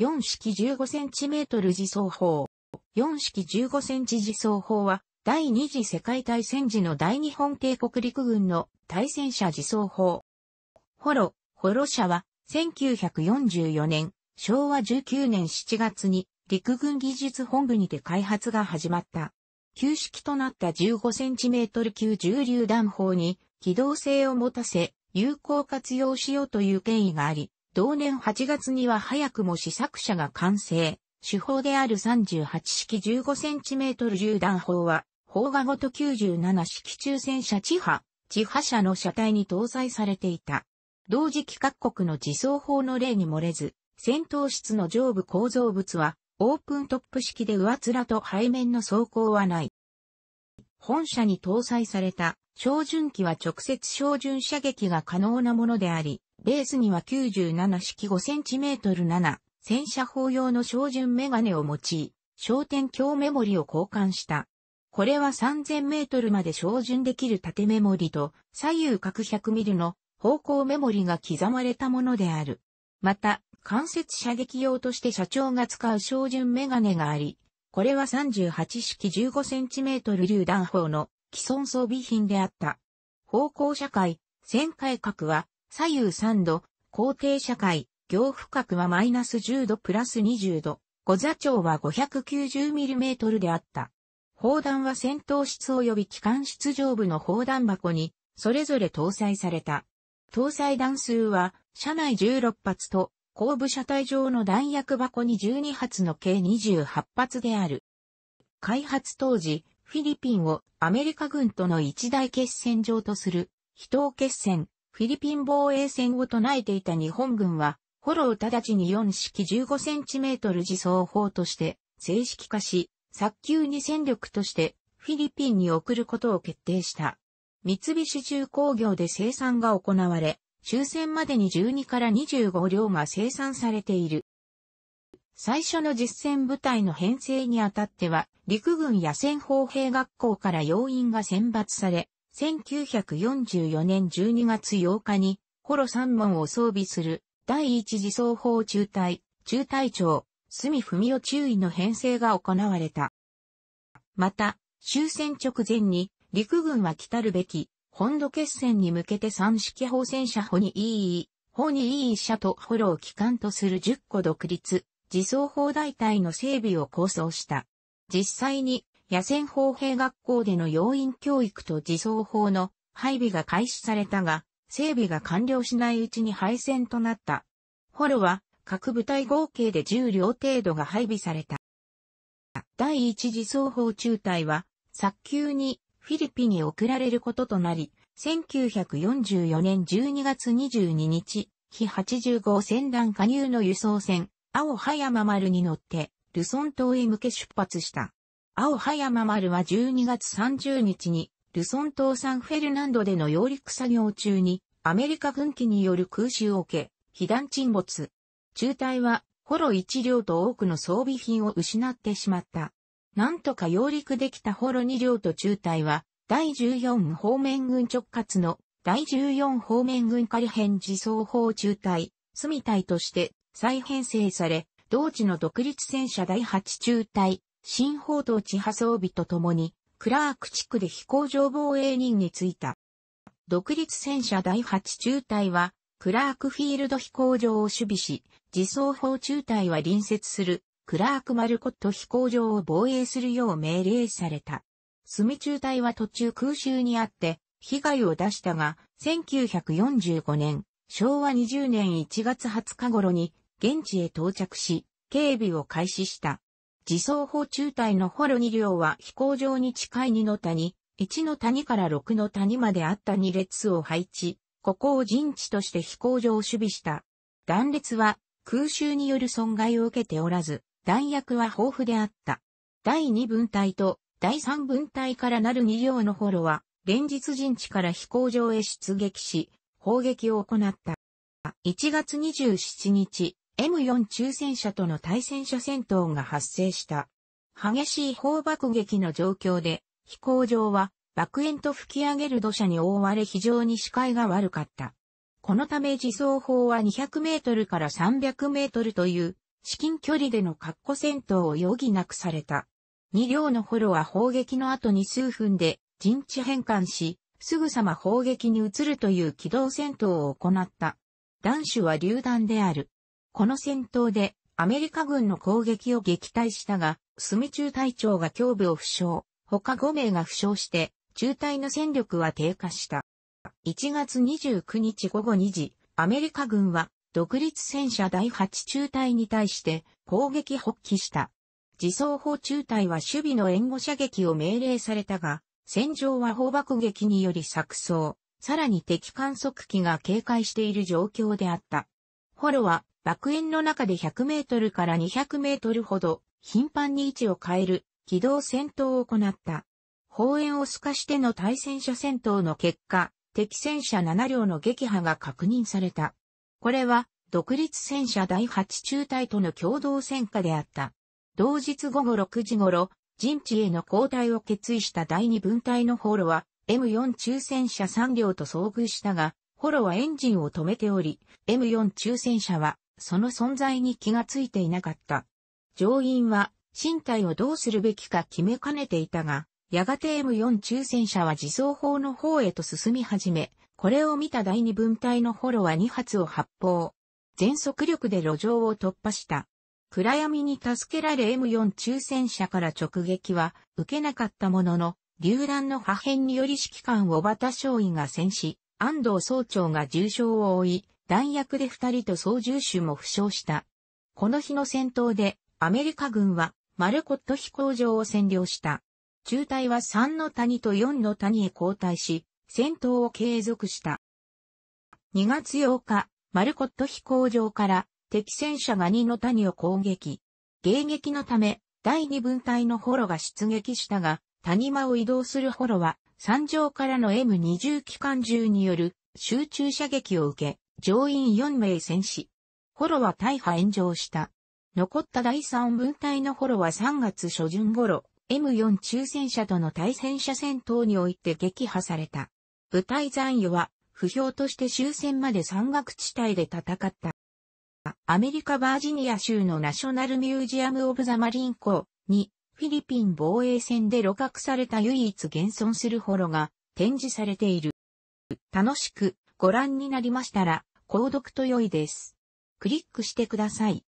4式 15cm 自走砲。4式 15cm 自走砲は、第二次世界大戦時の大日本帝国陸軍の対戦車自走砲。ホロ、ホロ車は、1944年、昭和19年7月に、陸軍技術本部にて開発が始まった。旧式となった 15cm 級重榴弾砲に、機動性を持たせ、有効活用しようという権威があり、同年8月には早くも試作車が完成。手法である38式 15cm 銃弾砲は、砲画ごと97式中戦車地波、地波車の車体に搭載されていた。同時期各国の自走砲の例に漏れず、戦闘室の上部構造物は、オープントップ式で上面と背面の走行はない。本社に搭載された照準機は直接照準射撃が可能なものであり、ベースには97式 5cm7 戦車砲用の照準メガネを用い、焦点鏡メモリを交換した。これは3000メートルまで照準できる縦メモリと左右各100ミリの方向メモリが刻まれたものである。また、間接射撃用として社長が使う照準メガネがあり、これは38式 15cm 榴弾砲の既存装備品であった。方向社会、旋回角は左右3度、高低社会、行負角はマイナス10度プラス20度、五座長は 590mm であった。砲弾は戦闘室及び機関室上部の砲弾箱に、それぞれ搭載された。搭載弾数は、車内16発と、後部車体上の弾薬箱に12発の計28発である。開発当時、フィリピンをアメリカ軍との一大決戦場とする、非闘決戦、フィリピン防衛戦を唱えていた日本軍は、フォロー直ちに4式15センチメートル自走砲として正式化し、早急に戦力としてフィリピンに送ることを決定した。三菱重工業で生産が行われ、終戦までに12から25両が生産されている。最初の実戦部隊の編成にあたっては、陸軍野戦砲兵学校から要員が選抜され、1944年12月8日に、ホロ三門を装備する第一次総砲中隊、中隊長、隅文夫中尉の編成が行われた。また、終戦直前に陸軍は来たるべき本土決戦に向けて三式砲戦車砲にいい、砲にいい車とフォロ機関とする10個独立、自走砲大隊の整備を構想した。実際に、野戦砲兵学校での要員教育と自走砲の配備が開始されたが、整備が完了しないうちに敗戦となった。フォロは、各部隊合計で10両程度が配備された。第一次走方中隊は、早急にフィリピに送られることとなり、1944年12月22日、日80号船団加入の輸送船、青葉山丸に乗って、ルソン島へ向け出発した。青葉山丸は12月30日に、ルソン島サンフェルナンドでの揚陸作業中に、アメリカ軍機による空襲を受け、被弾沈没。中隊は、ホロ一両と多くの装備品を失ってしまった。なんとか揚陸できたホロ2両と中隊は、第14方面軍直轄の第14方面軍仮編自走砲中隊、隅隊として再編成され、同時の独立戦車第8中隊、新報道地派装備とともに、クラーク地区で飛行場防衛人についた。独立戦車第8中隊は、クラークフィールド飛行場を守備し、自走砲中隊は隣接するクラーク・マルコット飛行場を防衛するよう命令された。隅中隊は途中空襲にあって、被害を出したが、1945年、昭和20年1月20日頃に、現地へ到着し、警備を開始した。自走砲中隊のホロ2両は飛行場に近い2の谷、1の谷から6の谷まであった2列を配置、ここを陣地として飛行場を守備した。断列は空襲による損害を受けておらず、弾薬は豊富であった。第2分隊と第3分隊からなる2両のホロは、連日陣地から飛行場へ出撃し、砲撃を行った。1月27日、M4 中戦車との対戦車戦闘が発生した。激しい砲爆撃の状況で、飛行場は爆炎と吹き上げる土砂に覆われ非常に視界が悪かった。このため自走砲は200メートルから300メートルという至近距離での格好戦闘を余儀なくされた。二両の捕虜は砲撃の後に数分で陣地変換し、すぐさま砲撃に移るという機動戦闘を行った。男子は榴弾である。この戦闘でアメリカ軍の攻撃を撃退したが、住中隊長が胸部を負傷、他5名が負傷して、中隊の戦力は低下した。1月29日午後2時、アメリカ軍は独立戦車第8中隊に対して攻撃発揮した。自走砲中隊は守備の援護射撃を命令されたが、戦場は砲爆撃により錯綜、さらに敵観測機が警戒している状況であった。ホロは爆炎の中で100メートルから200メートルほど頻繁に位置を変える機動戦闘を行った。砲炎を透かしての対戦車戦闘の結果、敵戦車7両の撃破が確認された。これは、独立戦車第8中隊との共同戦果であった。同日午後6時頃、陣地への交代を決意した第2分隊のホロは、M4 中戦車3両と遭遇したが、ホロはエンジンを止めており、M4 中戦車は、その存在に気がついていなかった。乗員は、身体をどうするべきか決めかねていたが、やがて M4 中戦車は自走砲の方へと進み始め、これを見た第二分隊のホロは2発を発砲。全速力で路上を突破した。暗闇に助けられ M4 抽選車から直撃は受けなかったものの、榴弾の破片により指揮官を畑少尉が戦死、安藤総長が重傷を負い、弾薬で二人と操縦手も負傷した。この日の戦闘で、アメリカ軍はマルコット飛行場を占領した。中隊は3の谷と4の谷へ交代し、戦闘を継続した。2月8日、マルコット飛行場から敵戦車が2の谷を攻撃。迎撃のため、第2分隊のホロが出撃したが、谷間を移動するホロは、山上からの M20 機関銃による集中射撃を受け、乗員4名戦死。ホロは大破炎上した。残った第3分隊のホロは3月初旬頃、M4 中戦車との対戦車戦闘において撃破された。部隊残余は、不評として終戦まで山岳地帯で戦った。アメリカバージニア州のナショナルミュージアム・オブ・ザ・マリン港に、フィリピン防衛戦で露獲された唯一現存するホロが展示されている。楽しくご覧になりましたら、購読と良いです。クリックしてください。